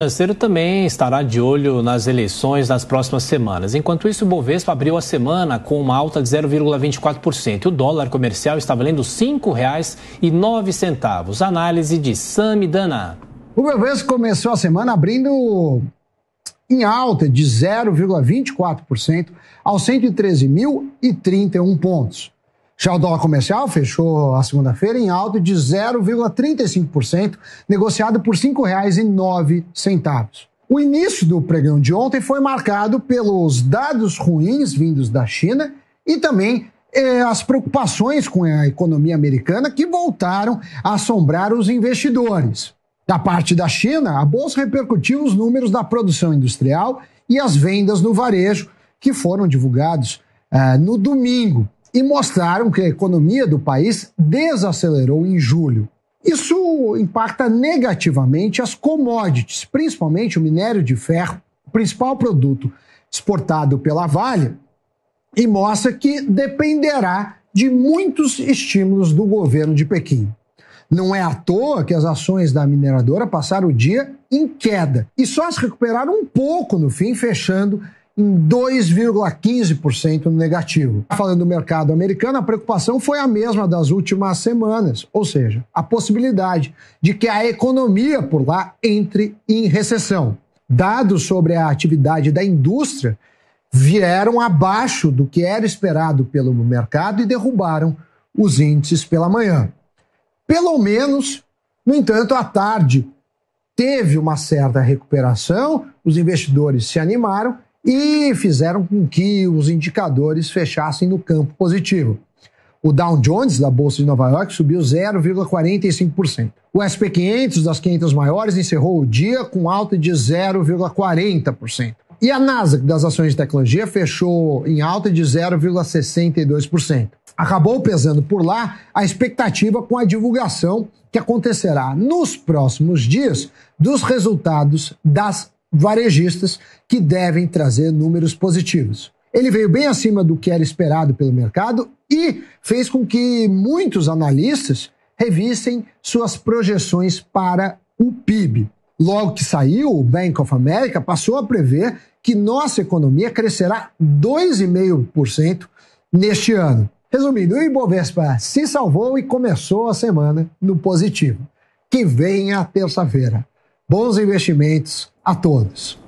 financeiro também estará de olho nas eleições nas próximas semanas. Enquanto isso, o Bovespa abriu a semana com uma alta de 0,24%. O dólar comercial está valendo R$ 5,09. Análise de Samidana. O Bovespa começou a semana abrindo em alta de 0,24% aos 113.031 pontos. Já o dólar comercial fechou a segunda-feira em alta de 0,35%, negociado por R$ 5,09. O início do pregão de ontem foi marcado pelos dados ruins vindos da China e também eh, as preocupações com a economia americana que voltaram a assombrar os investidores. Da parte da China, a bolsa repercutiu os números da produção industrial e as vendas no varejo que foram divulgados eh, no domingo e mostraram que a economia do país desacelerou em julho. Isso impacta negativamente as commodities, principalmente o minério de ferro, o principal produto exportado pela Vale, e mostra que dependerá de muitos estímulos do governo de Pequim. Não é à toa que as ações da mineradora passaram o dia em queda e só se recuperaram um pouco no fim, fechando em 2,15% no negativo. Falando do mercado americano, a preocupação foi a mesma das últimas semanas, ou seja, a possibilidade de que a economia por lá entre em recessão. Dados sobre a atividade da indústria vieram abaixo do que era esperado pelo mercado e derrubaram os índices pela manhã. Pelo menos, no entanto, à tarde teve uma certa recuperação, os investidores se animaram e fizeram com que os indicadores fechassem no campo positivo. O Dow Jones da Bolsa de Nova York subiu 0,45%. O SP 500 das 500 maiores encerrou o dia com alta de 0,40%. E a Nasdaq das ações de tecnologia fechou em alta de 0,62%. Acabou pesando por lá a expectativa com a divulgação que acontecerá nos próximos dias dos resultados das varejistas que devem trazer números positivos. Ele veio bem acima do que era esperado pelo mercado e fez com que muitos analistas revissem suas projeções para o PIB. Logo que saiu, o Bank of America passou a prever que nossa economia crescerá 2,5% neste ano. Resumindo, o Ibovespa se salvou e começou a semana no positivo. Que venha a terça-feira. Bons investimentos a todos!